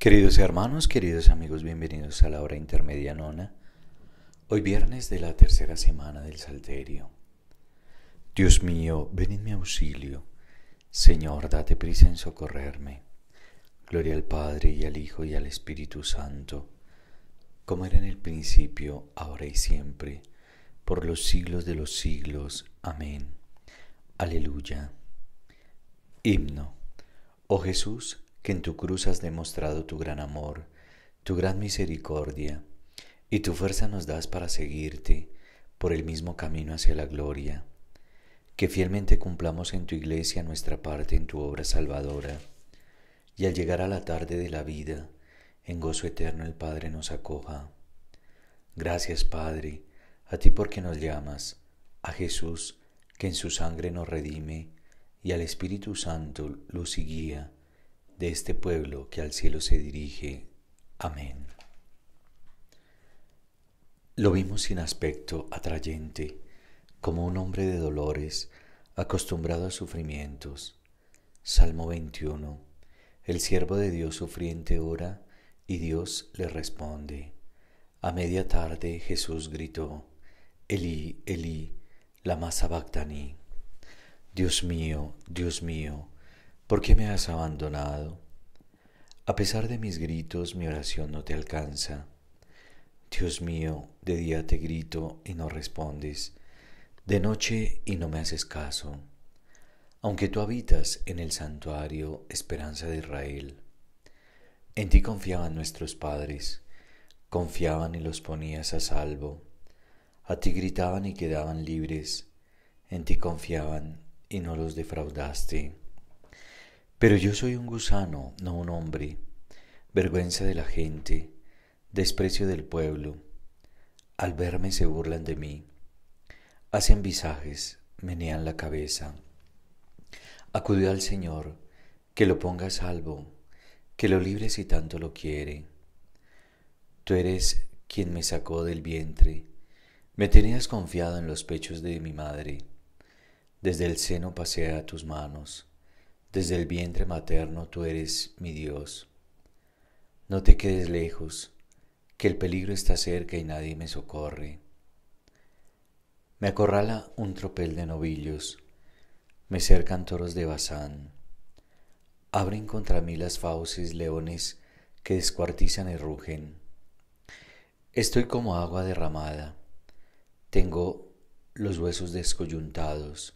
Queridos hermanos, queridos amigos, bienvenidos a la hora intermedia nona. Hoy viernes de la tercera semana del Salterio. Dios mío, ven en mi auxilio. Señor, date prisa en socorrerme. Gloria al Padre y al Hijo y al Espíritu Santo, como era en el principio, ahora y siempre, por los siglos de los siglos. Amén. Aleluya. Himno. Oh Jesús, que en tu cruz has demostrado tu gran amor, tu gran misericordia, y tu fuerza nos das para seguirte por el mismo camino hacia la gloria. Que fielmente cumplamos en tu iglesia nuestra parte en tu obra salvadora, y al llegar a la tarde de la vida, en gozo eterno el Padre nos acoja. Gracias, Padre, a ti porque nos llamas, a Jesús, que en su sangre nos redime, y al Espíritu Santo, luz y guía, de este pueblo que al cielo se dirige. Amén. Lo vimos sin aspecto atrayente, como un hombre de dolores, acostumbrado a sufrimientos. Salmo 21. El siervo de Dios sufriente ora y Dios le responde. A media tarde Jesús gritó, Elí, Elí, masa bactaní. Dios mío, Dios mío, ¿Por qué me has abandonado? A pesar de mis gritos, mi oración no te alcanza. Dios mío, de día te grito y no respondes, de noche y no me haces caso, aunque tú habitas en el santuario, esperanza de Israel. En ti confiaban nuestros padres, confiaban y los ponías a salvo, a ti gritaban y quedaban libres, en ti confiaban y no los defraudaste. Pero yo soy un gusano, no un hombre, vergüenza de la gente, desprecio del pueblo. Al verme se burlan de mí, hacen visajes, menean la cabeza. Acudí al Señor, que lo ponga a salvo, que lo libre si tanto lo quiere. Tú eres quien me sacó del vientre, me tenías confiado en los pechos de mi madre, desde el seno pasé a tus manos desde el vientre materno tú eres mi Dios. No te quedes lejos, que el peligro está cerca y nadie me socorre. Me acorrala un tropel de novillos, me cercan toros de Bazán. Abren contra mí las fauces leones que descuartizan y rugen. Estoy como agua derramada, tengo los huesos descoyuntados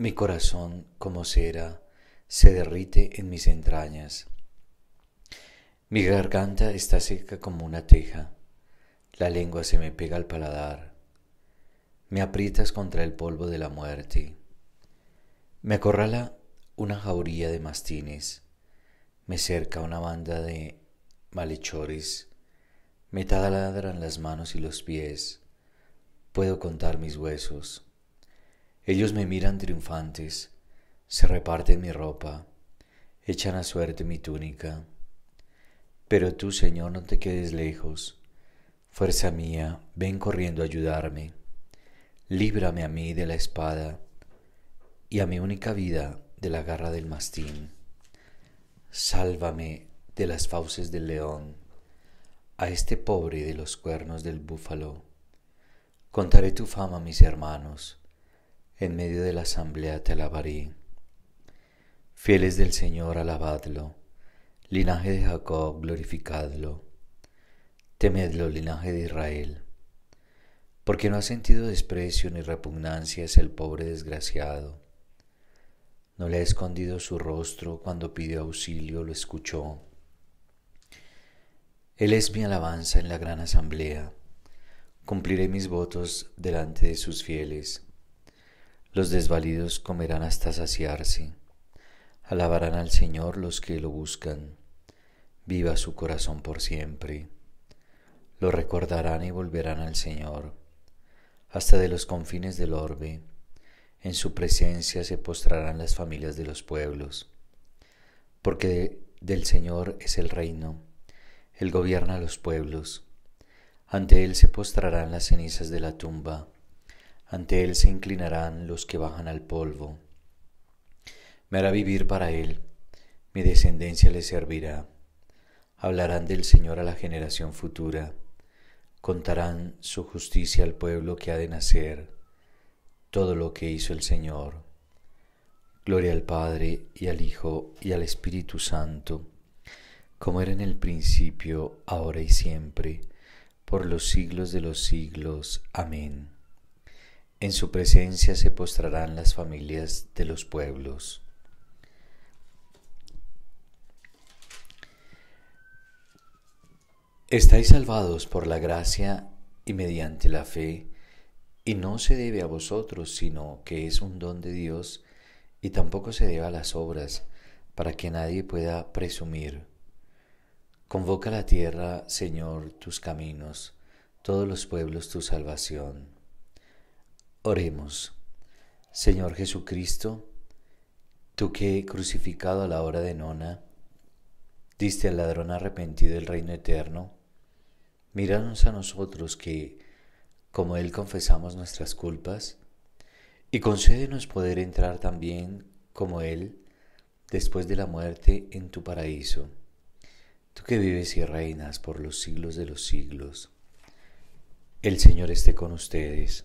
mi corazón, como cera, se derrite en mis entrañas. Mi garganta está seca como una teja. La lengua se me pega al paladar. Me aprietas contra el polvo de la muerte. Me acorrala una jauría de mastines. Me cerca una banda de malhechores. Me taladran las manos y los pies. Puedo contar mis huesos. Ellos me miran triunfantes, se reparten mi ropa, echan a suerte mi túnica. Pero tú, Señor, no te quedes lejos. Fuerza mía, ven corriendo a ayudarme. Líbrame a mí de la espada y a mi única vida de la garra del mastín. Sálvame de las fauces del león, a este pobre de los cuernos del búfalo. Contaré tu fama a mis hermanos en medio de la asamblea te alabaré. Fieles del Señor, alabadlo, linaje de Jacob, glorificadlo, temedlo, linaje de Israel, porque no ha sentido desprecio ni repugnancia el pobre desgraciado. No le ha escondido su rostro cuando pidió auxilio, lo escuchó. Él es mi alabanza en la gran asamblea. Cumpliré mis votos delante de sus fieles. Los desvalidos comerán hasta saciarse. Alabarán al Señor los que lo buscan. Viva su corazón por siempre. Lo recordarán y volverán al Señor. Hasta de los confines del orbe. En su presencia se postrarán las familias de los pueblos. Porque del Señor es el reino. Él gobierna los pueblos. Ante Él se postrarán las cenizas de la tumba ante Él se inclinarán los que bajan al polvo. Me hará vivir para Él, mi descendencia le servirá. Hablarán del Señor a la generación futura, contarán su justicia al pueblo que ha de nacer, todo lo que hizo el Señor. Gloria al Padre y al Hijo y al Espíritu Santo, como era en el principio, ahora y siempre, por los siglos de los siglos. Amén. En su presencia se postrarán las familias de los pueblos. Estáis salvados por la gracia y mediante la fe, y no se debe a vosotros, sino que es un don de Dios, y tampoco se debe a las obras, para que nadie pueda presumir. Convoca la tierra, Señor, tus caminos, todos los pueblos tu salvación. Oremos. Señor Jesucristo, tú que crucificado a la hora de nona, diste al ladrón arrepentido el reino eterno, míranos a nosotros que, como Él confesamos nuestras culpas, y concédenos poder entrar también, como Él, después de la muerte en tu paraíso, tú que vives y reinas por los siglos de los siglos. El Señor esté con ustedes